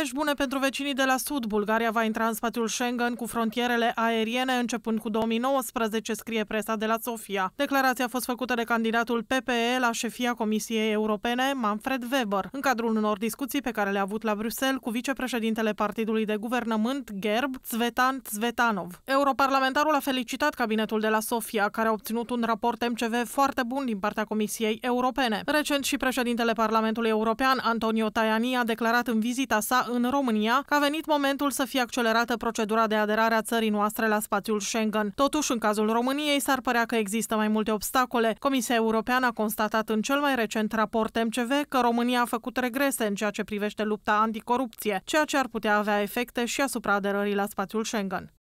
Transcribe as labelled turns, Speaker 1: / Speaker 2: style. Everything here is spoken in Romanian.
Speaker 1: Vești bune pentru vecinii de la sud. Bulgaria va intra în spațiul Schengen cu frontierele aeriene începând cu 2019, scrie presa de la Sofia. Declarația a fost făcută de candidatul PPE la șefia Comisiei Europene, Manfred Weber, în cadrul unor discuții pe care le-a avut la Bruxelles cu vicepreședintele Partidului de Guvernământ, Gerb, Zvetan Zvetanov. Europarlamentarul a felicitat cabinetul de la Sofia, care a obținut un raport MCV foarte bun din partea Comisiei Europene. Recent și președintele Parlamentului European, Antonio Tajani, a declarat în vizita sa în România că a venit momentul să fie accelerată procedura de aderare a țării noastre la spațiul Schengen. Totuși, în cazul României, s-ar părea că există mai multe obstacole. Comisia Europeană a constatat în cel mai recent raport MCV că România a făcut regrese în ceea ce privește lupta anticorupție, ceea ce ar putea avea efecte și asupra aderării la spațiul Schengen.